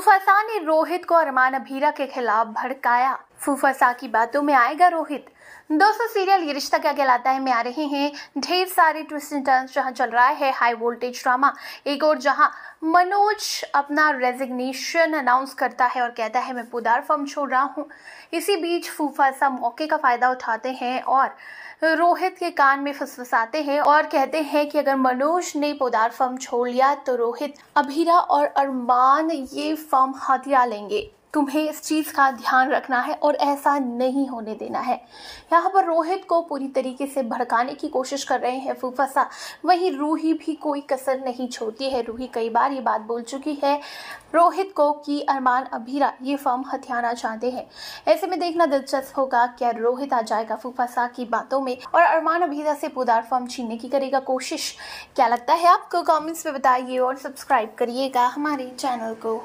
फूफा ने रोहित को अरमान अभीरा के खिलाफ भड़काया फूफा की बातों में आएगा रोहित दोस्तों सीरियल ये रिश्ता क्या कहलाता है में आ रहे हैं ढेर सारे ट्विस्ट एंड टर्न्स जहां चल रहा है हाई वोल्टेज ड्रामा एक और जहां मनोज अपना रेजिग्नेशन अनाउंस करता है और कहता है मैं पुदार फर्म छोड़ रहा हूं इसी बीच फूफा सा मौके का फ़ायदा उठाते हैं और रोहित के कान में फुसफुसाते हैं और कहते हैं कि अगर मनोज ने पोदार फर्म छोड़ लिया तो रोहित अभीरा और अरमान ये फर्म हथिया लेंगे तुम्हें इस चीज़ का ध्यान रखना है और ऐसा नहीं होने देना है यहाँ पर रोहित को पूरी तरीके से भड़काने की कोशिश कर रहे हैं फुफसा वहीं रूही भी कोई कसर नहीं छोड़ती है रूही कई बार ये बात बोल चुकी है रोहित को कि अरमान अभीरा ये फॉर्म हथियाना चाहते हैं ऐसे में देखना दिलचस्प होगा क्या रोहित आ जाएगा फुफसा की बातों में और अरमान अभीरा से पुदार फॉर्म छीनने की करेगा कोशिश क्या लगता है आपको कॉमेंट्स में बताइए और सब्सक्राइब करिएगा हमारे चैनल को